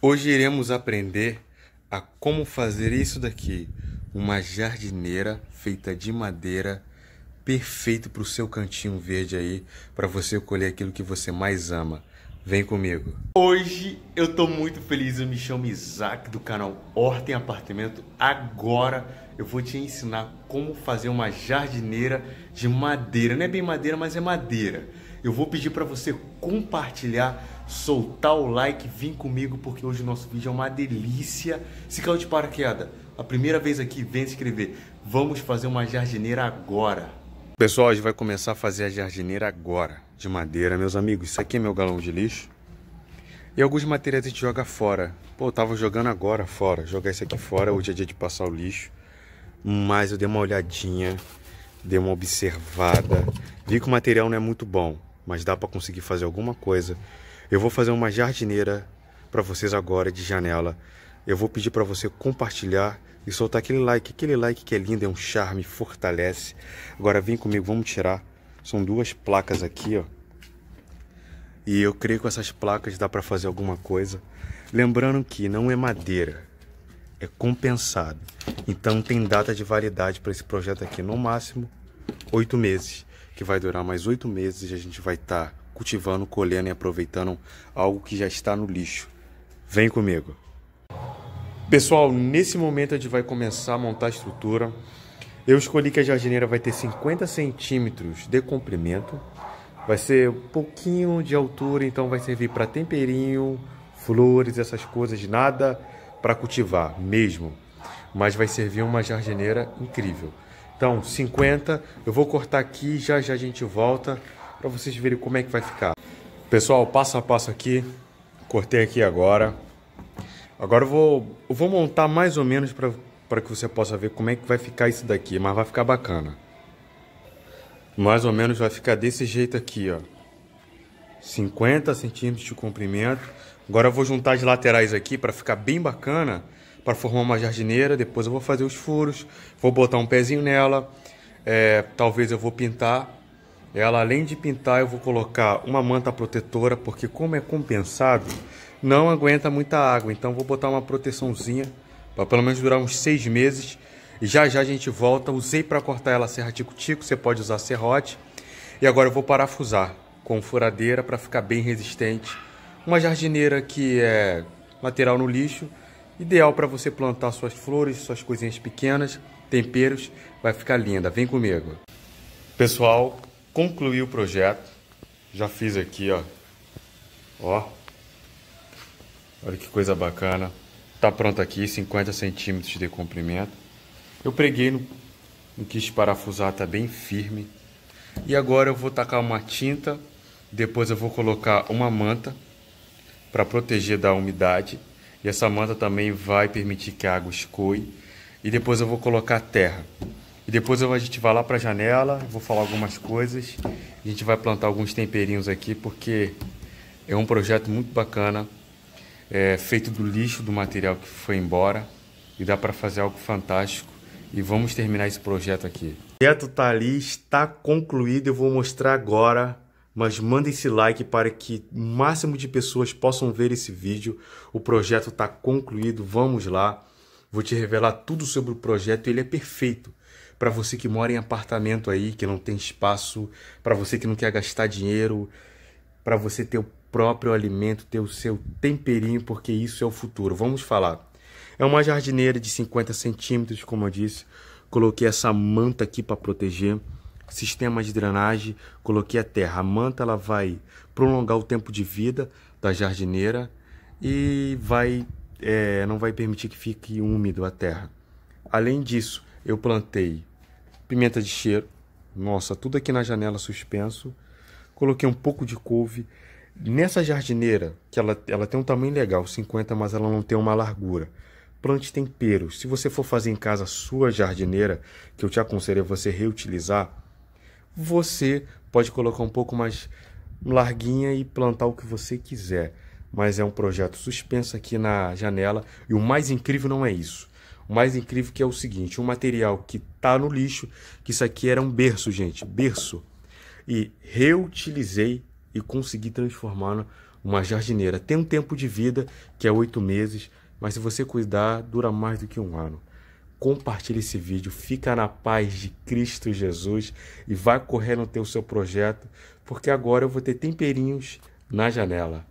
Hoje iremos aprender a como fazer isso daqui, uma jardineira feita de madeira, perfeito para o seu cantinho verde aí, para você colher aquilo que você mais ama. Vem comigo. Hoje eu estou muito feliz, eu me chamo Isaac do canal Horta em Apartamento. Agora eu vou te ensinar como fazer uma jardineira de madeira. Não é bem madeira, mas é madeira. Eu vou pedir para você compartilhar soltar o like, vem comigo porque hoje o nosso vídeo é uma delícia. Se caiu de paraquedas, a primeira vez aqui, vem se inscrever. Vamos fazer uma jardineira agora. Pessoal, a gente vai começar a fazer a jardineira agora, de madeira, meus amigos. Isso aqui é meu galão de lixo. E alguns materiais a gente joga fora. Pô, eu tava jogando agora fora. Jogar isso aqui fora, hoje é dia de passar o lixo. Mas eu dei uma olhadinha, dei uma observada. Vi que o material não é muito bom, mas dá para conseguir fazer alguma coisa eu vou fazer uma jardineira para vocês agora de janela. Eu vou pedir para você compartilhar e soltar aquele like. Aquele like que é lindo, é um charme, fortalece. Agora vem comigo, vamos tirar. São duas placas aqui, ó. E eu creio que com essas placas dá para fazer alguma coisa. Lembrando que não é madeira, é compensado. Então tem data de validade para esse projeto aqui, no máximo oito meses, que vai durar mais oito meses e a gente vai estar tá cultivando, colhendo e aproveitando algo que já está no lixo. Vem comigo. Pessoal, nesse momento a gente vai começar a montar a estrutura. Eu escolhi que a jardineira vai ter 50 centímetros de comprimento. Vai ser um pouquinho de altura, então vai servir para temperinho, flores, essas coisas, nada para cultivar mesmo. Mas vai servir uma jardineira incrível. Então, 50, eu vou cortar aqui, já já a gente volta para vocês verem como é que vai ficar. Pessoal, passo a passo aqui, cortei aqui agora. Agora eu vou, eu vou montar mais ou menos para que você possa ver como é que vai ficar isso daqui, mas vai ficar bacana. Mais ou menos vai ficar desse jeito aqui, ó. 50 centímetros de comprimento. Agora eu vou juntar as laterais aqui para ficar bem bacana, para formar uma jardineira. Depois eu vou fazer os furos, vou botar um pezinho nela. É, talvez eu vou pintar ela além de pintar, eu vou colocar uma manta protetora, porque como é compensado, não aguenta muita água. Então vou botar uma proteçãozinha para pelo menos durar uns seis meses. E já já a gente volta. Usei para cortar ela a serra tico-tico, você pode usar serrote. E agora eu vou parafusar com furadeira para ficar bem resistente. Uma jardineira que é lateral no lixo, ideal para você plantar suas flores, suas coisinhas pequenas, temperos, vai ficar linda. Vem comigo. Pessoal, concluí o projeto. Já fiz aqui, ó. Ó. Olha que coisa bacana. Tá pronto aqui, 50 centímetros de comprimento. Eu preguei, no, não quis parafusar, tá bem firme. E agora eu vou tacar uma tinta, depois eu vou colocar uma manta para proteger da umidade. E essa manta também vai permitir que a água escoe. E depois eu vou colocar terra. E depois a gente vai lá para a janela, vou falar algumas coisas. A gente vai plantar alguns temperinhos aqui, porque é um projeto muito bacana, é feito do lixo do material que foi embora e dá para fazer algo fantástico. E vamos terminar esse projeto aqui. O projeto está ali, está concluído, eu vou mostrar agora mas manda esse like para que o máximo de pessoas possam ver esse vídeo. O projeto está concluído, vamos lá. Vou te revelar tudo sobre o projeto, ele é perfeito. Para você que mora em apartamento aí, que não tem espaço, para você que não quer gastar dinheiro, para você ter o próprio alimento, ter o seu temperinho, porque isso é o futuro. Vamos falar. É uma jardineira de 50 centímetros, como eu disse. Coloquei essa manta aqui para proteger. Sistema de drenagem, coloquei a terra. A manta ela vai prolongar o tempo de vida da jardineira e vai é, não vai permitir que fique úmido a terra. Além disso, eu plantei pimenta de cheiro, nossa, tudo aqui na janela suspenso. Coloquei um pouco de couve. Nessa jardineira, que ela, ela tem um tamanho legal, 50, mas ela não tem uma largura. Plante tempero. Se você for fazer em casa a sua jardineira, que eu te aconselho a você reutilizar, você pode colocar um pouco mais larguinha e plantar o que você quiser mas é um projeto suspenso aqui na janela. E o mais incrível não é isso. O mais incrível que é o seguinte, um material que tá no lixo, que isso aqui era um berço, gente, berço. E reutilizei e consegui transformar numa jardineira. Tem um tempo de vida que é oito meses, mas se você cuidar, dura mais do que um ano. Compartilhe esse vídeo, fica na paz de Cristo Jesus e vai correndo ter o seu projeto, porque agora eu vou ter temperinhos na janela.